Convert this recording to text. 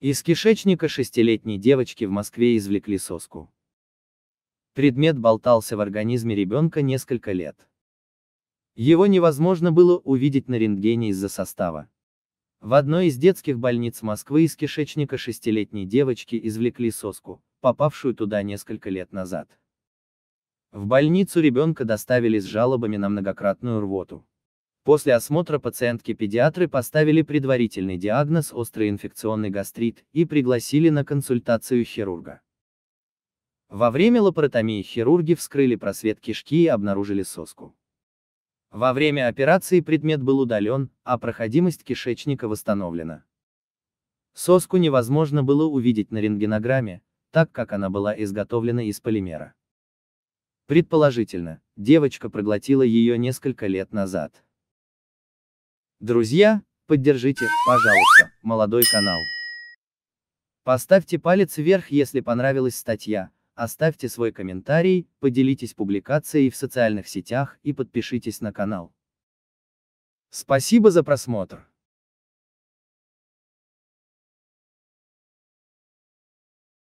Из кишечника шестилетней девочки в Москве извлекли соску. Предмет болтался в организме ребенка несколько лет. Его невозможно было увидеть на рентгене из-за состава. В одной из детских больниц Москвы из кишечника шестилетней девочки извлекли соску, попавшую туда несколько лет назад. В больницу ребенка доставили с жалобами на многократную рвоту. После осмотра пациентки педиатры поставили предварительный диагноз острый инфекционный гастрит и пригласили на консультацию хирурга. Во время лапаротомии хирурги вскрыли просвет кишки и обнаружили соску. Во время операции предмет был удален, а проходимость кишечника восстановлена. Соску невозможно было увидеть на рентгенограмме, так как она была изготовлена из полимера. Предположительно, девочка проглотила ее несколько лет назад. Друзья, поддержите, пожалуйста, молодой канал. Поставьте палец вверх, если понравилась статья, оставьте свой комментарий, поделитесь публикацией в социальных сетях и подпишитесь на канал. Спасибо за просмотр.